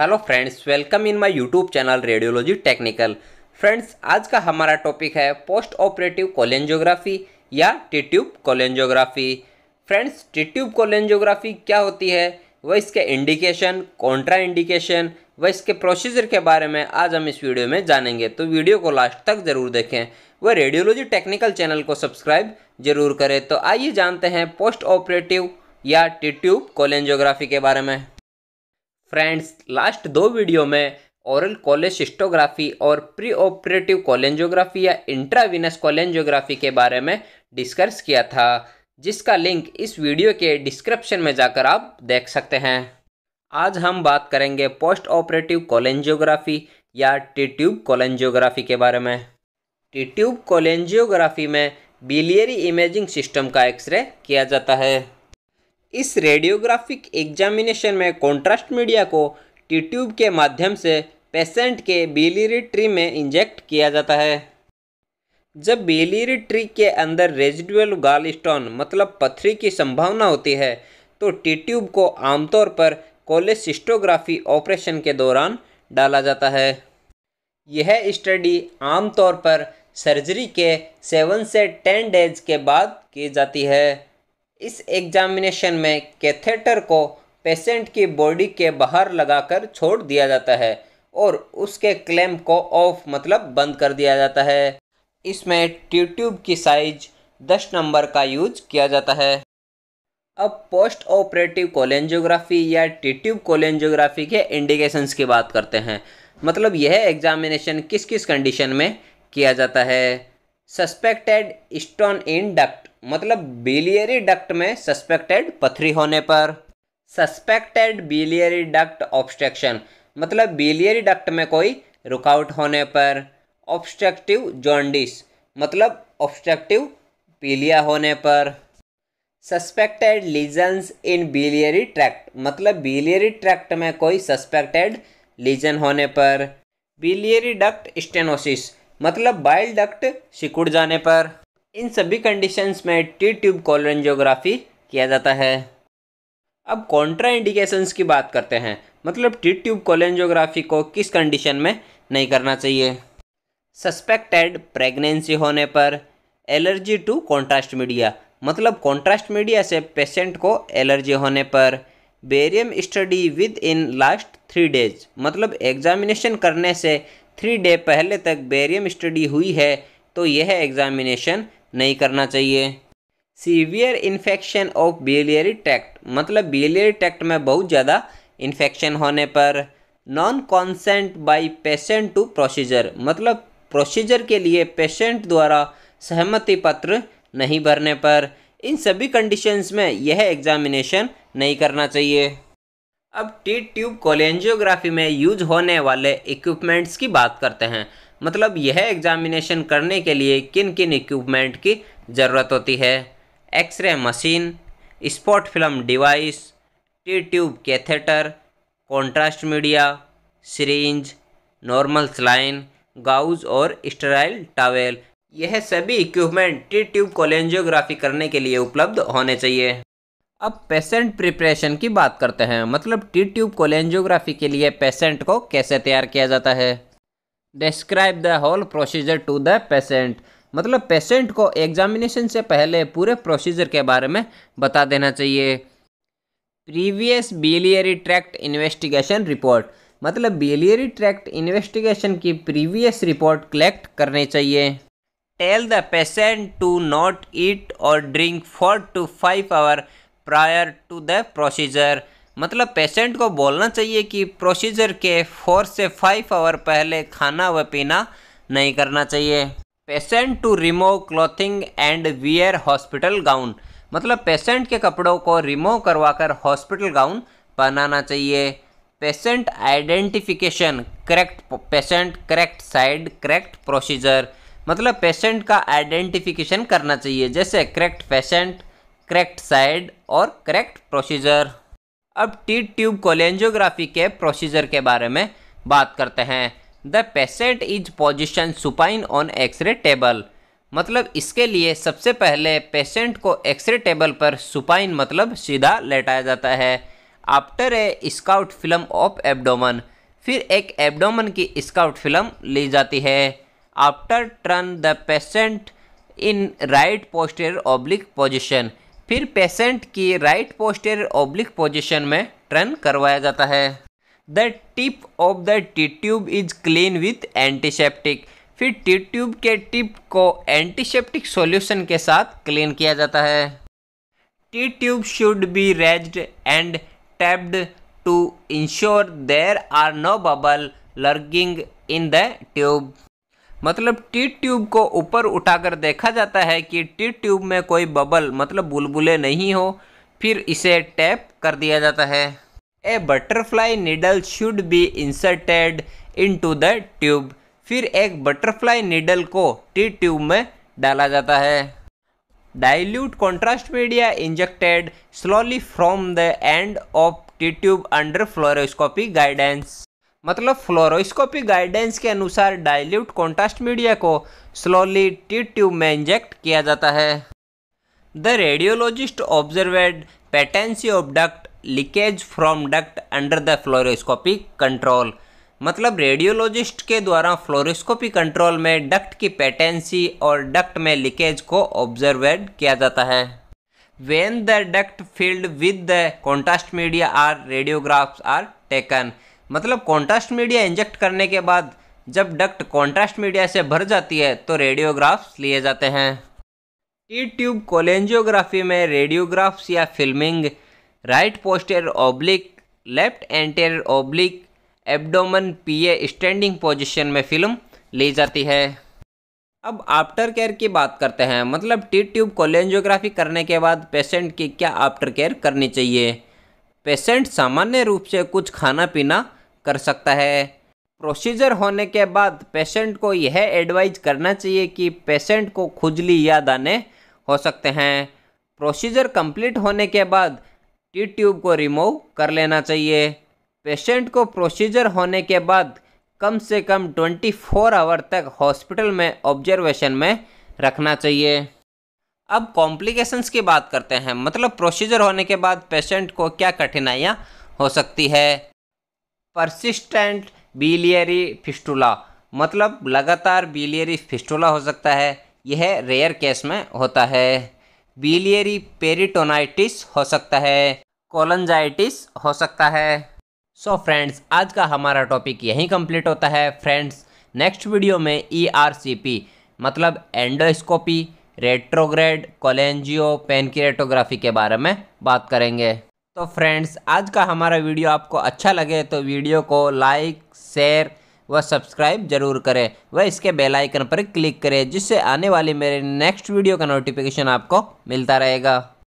hello friends welcome in my YouTube channel radiology technical friends आज का हमारा topic है पोस्ट ऑपरेटिव कोलेंजियोग्राफी या टिट्यूब कोलेंजियोग्राफी फ्रेंड्स टिट्यूब कोलेंजियोग्राफी क्या होती है वह इसके इंडिकेशन कॉन्ट्रा इंडिकेशन व इसके प्रोसीजर के बारे में आज हम इस वीडियो में जानेंगे तो वीडियो को लास्ट तक ज़रूर देखें वह रेडियोलॉजी टेक्निकल चैनल को सब्सक्राइब जरूर करें तो आइए जानते हैं पोस्ट ऑपरेटिव या टिट्यूब कोलेंजियोग्राफी के बारे में फ्रेंड्स लास्ट दो वीडियो में ओरल कॉलेजिस्टोग्राफी और प्री ऑपरेटिव कॉलेंजियोग्राफी या इंट्राविनस कॉलेंजियोग्राफी के बारे में डिस्कस किया था जिसका लिंक इस वीडियो के डिस्क्रिप्शन में जाकर आप देख सकते हैं आज हम बात करेंगे पोस्ट ऑपरेटिव कॉलेंजियोग्राफी या टी ट्यूब कॉलेंजियोग्राफी के बारे में टी ट्यूब कॉलेंजियोग्राफी में बिलियरी इमेजिंग सिस्टम का एक्सरे किया जाता है इस रेडियोग्राफिक एग्जामिनेशन में कॉन्ट्रास्ट मीडिया को टी ट्यूब के माध्यम से पेशेंट के बिलीरी ट्री में इंजेक्ट किया जाता है जब बिलीरी ट्री के अंदर रेजिडुअल गाल स्टोन मतलब पथरी की संभावना होती है तो टी ट्यूब को आमतौर पर कोलेसिस्टोग्राफी ऑपरेशन के दौरान डाला जाता है यह स्टडी आमतौर पर सर्जरी के सेवन से टेन डेज के बाद की जाती है इस एग्जामिनेशन में कैथेटर को पेशेंट की बॉडी के बाहर लगाकर छोड़ दिया जाता है और उसके क्लेम को ऑफ मतलब बंद कर दिया जाता है इसमें ट्यूट्यूब की साइज दस नंबर का यूज किया जाता है अब पोस्ट ऑपरेटिव कोलेंजियोग्राफी या ट्यूट्यूब कोलेंजियोग्राफी के इंडिकेशंस की बात करते हैं मतलब यह एग्जामिनेशन किस किस कंडीशन में किया जाता है सस्पेक्टेड स्टोन इन डक्ट मतलब बिलियरी डक्ट में सस्पेक्टेड पथरी होने पर सस्पेक्टेड बिलियरी डक्ट ऑब्स्ट्रक्शन मतलब बिलियरी डक्ट में कोई रुकावट होने पर ऑब्स्ट्रक्टिव जॉन्डिस मतलब ऑब्स्ट्रक्टिव पीलिया होने पर suspected lesions in biliary tract मतलब बिलियरी ट्रैक्ट में कोई सस्पेक्टेड लीजन होने पर बिलियरी डक्ट स्टेनोसिस मतलब बाइल डक्ट सिकुड़ जाने पर इन सभी कंडीशंस में टी ट्यूब कॉलोनजियोग्राफी किया जाता है अब कॉन्ट्रा इंडिकेशंस की बात करते हैं मतलब टी ट्यूब कॉलोनजियोग्राफी को किस कंडीशन में नहीं करना चाहिए सस्पेक्टेड प्रेगनेंसी होने पर एलर्जी टू कॉन्ट्रास्ट मीडिया मतलब कॉन्ट्रास्ट मीडिया से पेशेंट को एलर्जी होने पर barium study within last three days मतलब एग्जामिनेशन करने से थ्री डे पहले तक बेरियम स्टडी हुई है तो यह एग्जामिनेशन नहीं करना चाहिए severe infection of biliary tract मतलब बिलियरी ट्रैक्ट में बहुत ज़्यादा इन्फेक्शन होने पर non consent by patient to procedure मतलब प्रोसीजर के लिए पेशेंट द्वारा सहमति पत्र नहीं भरने पर इन सभी कंडीशंस में यह एग्जामिनेशन नहीं करना चाहिए अब टी ट्यूब कोलेंजियोग्राफी में यूज होने वाले इक्विपमेंट्स की बात करते हैं मतलब यह एग्जामिनेशन करने के लिए किन किन इक्विपमेंट की ज़रूरत होती है X ray machine spot film device T tube catheter contrast media syringe normal saline gauze और स्टराइल टावेल यह सभी इक्विपमेंट टी ट्यूब कोलेंजियोग्राफी करने के लिए उपलब्ध होने चाहिए अब पेशेंट प्रिपरेशन की बात करते हैं मतलब टी ट्यूब कोलेंजियोग्राफी के लिए पेशेंट को कैसे तैयार किया जाता है describe the whole procedure to the patient मतलब पेशेंट को एग्जामिनेशन से पहले पूरे प्रोसीजर के बारे में बता देना चाहिए previous biliary tract investigation report मतलब बिलियरी ट्रैक्ट इन्वेस्टिगेशन की प्रीवियस रिपोर्ट कलेक्ट करनी चाहिए tell the patient to not eat और drink four to five hour prior to the procedure मतलब पेशेंट को बोलना चाहिए कि प्रोसीजर के फोर से फाइव आवर पहले खाना व पीना नहीं करना चाहिए patient to remove clothing and wear hospital gown मतलब पेशेंट के कपड़ों को रिमूव करवाकर हॉस्पिटल गाउन पहनाना चाहिए patient identification correct patient correct side correct procedure मतलब पेशेंट का आइडेंटिफिकेशन करना चाहिए जैसे करेक्ट पेशेंट करेक्ट साइड और करेक्ट प्रोसीजर अब टी ट्यूब कोलेंजियोग्राफी के प्रोसीजर के बारे में बात करते हैं the patient is position supine on X ray table मतलब इसके लिए सबसे पहले पेशेंट को एक्सरे टेबल पर सुपाइन मतलब सीधा लेटाया जाता है after a scout film of abdomen फिर एक एब्डोमन की स्काउट फिल्म ली जाती है after turn the patient in right posterior oblique position फिर पेशेंट की राइट पोस्टर ओब्लिक पोजिशन में टर्न करवाया जाता है the tip of the T tube is clean with antiseptic फिर टी ट्यूब के टिप को एंटीसेप्टिक सॉल्यूशन के साथ क्लीन किया जाता है T tube should be raised and tapped to ensure there are no bubble lurking in the tube मतलब T tube को ऊपर उठाकर देखा जाता है कि टी ट्यूब में कोई बबल मतलब बुलबुले नहीं हो फिर इसे टैप कर दिया जाता है a butterfly needle should be inserted into the tube फिर एक बटरफ्लाई नीडल को टी ट्यूब में डाला जाता है dilute contrast media injected slowly from the end of T tube under fluoroscopy guidance मतलब फ्लोरोस्कोपी गाइडेंस के अनुसार डाइल्यूट कॉन्ट्रास्ट मीडिया को स्लोली टी ट्यूब में इंजेक्ट किया जाता है the radiologist observed patency of duct leakage from duct under the fluoroscopic control मतलब radiologist के द्वारा फ्लोरोस्कोपी कंट्रोल में डक्ट की पेटेंसी और डक्ट में लीकेज को ऑब्जर्वेड किया जाता है when the duct filled with the contrast media are radiographs are taken मतलब कॉन्ट्रास्ट मीडिया इंजेक्ट करने के बाद जब डक्ट कॉन्ट्रास्ट मीडिया से भर जाती है तो रेडियोग्राफ्स लिए जाते हैं टी ट्यूब कोलेंजियोग्राफी में रेडियोग्राफ्स या filming right posterior oblique left anterior oblique abdomen PA standing position में फिल्म ली जाती है अब आफ्टर केयर की बात करते हैं मतलब टी ट्यूब कोलेंजियोग्राफी करने के बाद पेशेंट की क्या आफ्टर केयर करनी चाहिए पेशेंट सामान्य रूप से कुछ खाना पीना कर सकता है प्रोसीजर होने के बाद पेशेंट को यह एडवाइज करना चाहिए कि पेशेंट को खुजली याद आने हो सकते हैं प्रोसीजर कंप्लीट होने के बाद टी ट्यूब को रिमूव कर लेना चाहिए पेशेंट को प्रोसीजर होने के बाद कम से कम 24 फोर आवर तक हॉस्पिटल में ऑब्जर्वेशन में रखना चाहिए अब कॉम्प्लिकेशंस की बात करते हैं मतलब प्रोसीजर होने के बाद पेशेंट को क्या कठिनाइयाँ हो सकती है परसिस्टेंट बिलियरी फिस्टूला मतलब लगातार बिलियरी फिस्टूला हो सकता है यह रेयर केस में होता है बिलियरी पेरिटोनाइटिस हो सकता है कोलंजाइटिस हो सकता है सो so फ्रेंड्स आज का हमारा टॉपिक यहीं कंप्लीट होता है फ्रेंड्स नेक्स्ट वीडियो में ई e मतलब एंडोस्कोपी रेट्रोग्रेड कोलेंजियो पेनक्रेटोग्राफी के बारे में बात करेंगे तो फ्रेंड्स आज का हमारा वीडियो आपको अच्छा लगे तो वीडियो को लाइक शेयर व सब्सक्राइब जरूर करें व इसके बेल आइकन पर क्लिक करें जिससे आने वाली मेरे नेक्स्ट वीडियो का नोटिफिकेशन आपको मिलता रहेगा